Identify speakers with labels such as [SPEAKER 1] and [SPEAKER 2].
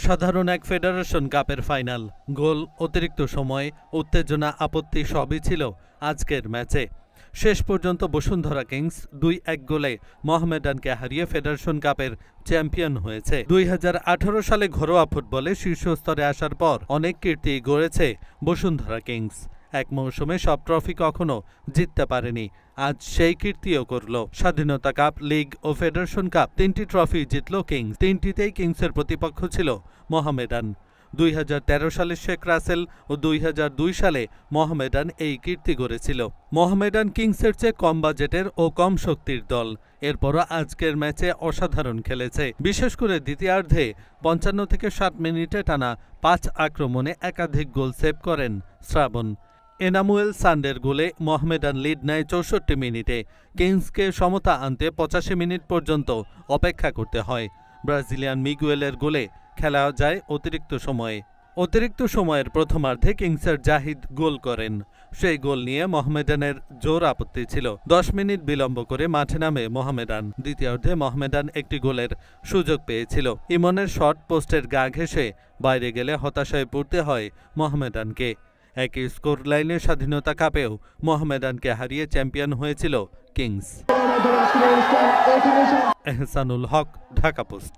[SPEAKER 1] অসাধারণ এক ফেডারেশন কাপের ফাইনাল গোল অতিরিক্ত সময় উত্তেজনা আপত্তি সবই ছিল আজকের ম্যাচে শেষ পর্যন্ত বসুন্ধরা কিংস দুই এক গোলে মোহামেডানকে হারিয়ে ফেডারেশন কাপের চ্যাম্পিয়ন হয়েছে দুই সালে ঘরোয়া ফুটবলে শীর্ষস্তরে আসার পর অনেক কীর্তি গড়েছে বসুন্ধরা কিংস এক মৌসুমে সব ট্রফি কখনো জিততে পারেনি আজ সেই কীর্তিও করল স্বাধীনতা কাপ লিগ ও ফেডারেশন কাপ তিনটি ট্রফি জিতল কিংস তিনটিতেই কিংসের প্রতিপক্ষ ছিল মোহামেডান দুই সালে শেখ রাসেল ও দুই সালে মোহামেডান এই কীর্তি গড়েছিল মোহামেডান কিংসের চেয়ে কম বাজেটের ও কম শক্তির দল এরপরও আজকের ম্যাচে অসাধারণ খেলেছে বিশেষ করে দ্বিতীয়ার্ধে পঞ্চান্ন থেকে ষাট মিনিটে টানা পাঁচ আক্রমণে একাধিক গোল সেভ করেন শ্রাবণ এনামুয়েল সান্ডের গোলে মোহামেডান লিড নেয় চৌষট্টি মিনিটে কিংসকে সমতা আনতে পঁচাশি মিনিট পর্যন্ত অপেক্ষা করতে হয় ব্রাজিলিয়ান মিগুয়েলের গোলে খেলা যায় অতিরিক্ত সময়ে অতিরিক্ত সময়ের প্রথমার্ধে কিংসের জাহিদ গোল করেন সেই গোল নিয়ে মোহামেডানের জোর আপত্তি ছিল দশ মিনিট বিলম্ব করে মাঠে নামে মোহামেডান দ্বিতীয়ার্ধে মোহামেডান একটি গোলের সুযোগ পেয়েছিল ইমনের শর্ট পোস্টের গা ঘেঁষে বাইরে গেলে হতাশায় পড়তে হয় মোহামেডানকে একই স্কোর লাইনে স্বাধীনতা কাপেও মোহামেডানকে হারিয়ে চ্যাম্পিয়ন হয়েছিল কিংস এহসানুল হক ঢাকা পোস্ট